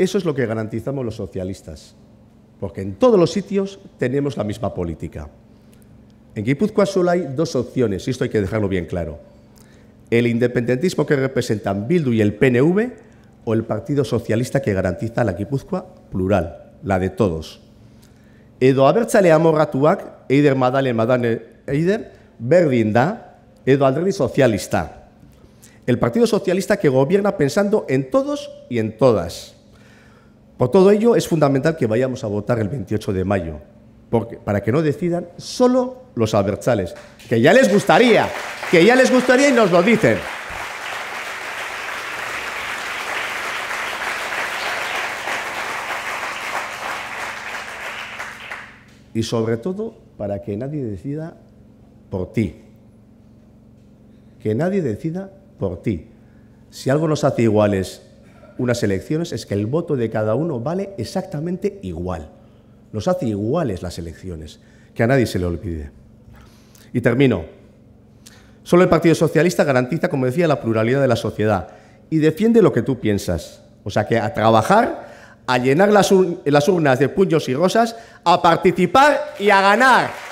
Eso es lo que garantizamos los socialistas, porque en todos los sitios tenemos la misma política. En Guipúzcoa solo hay dos opciones, y esto hay que dejarlo bien claro. El independentismo que representan Bildu y el PNV o el Partido Socialista que garantiza la Guipúzcoa plural, la de todos. Edo abertzale amorratuak, eider madale madane eider, berdin edo alderdi socialista. El Partido Socialista que gobierna pensando en todos y en todas. Por todo ello, es fundamental que vayamos a votar el 28 de mayo, para que no decidan solo los adversales, que ya les gustaría, que ya les gustaría y nos lo dicen. Y sobre todo, para que nadie decida por ti. Que nadie decida por ti. Si algo nos hace iguales unas elecciones es que el voto de cada uno vale exactamente igual. Nos hace iguales las elecciones, que a nadie se le olvide. Y termino. Solo el Partido Socialista garantiza, como decía, la pluralidad de la sociedad y defiende lo que tú piensas. O sea que a trabajar, a llenar las, urnas de puños y rosas, a participar y a ganar.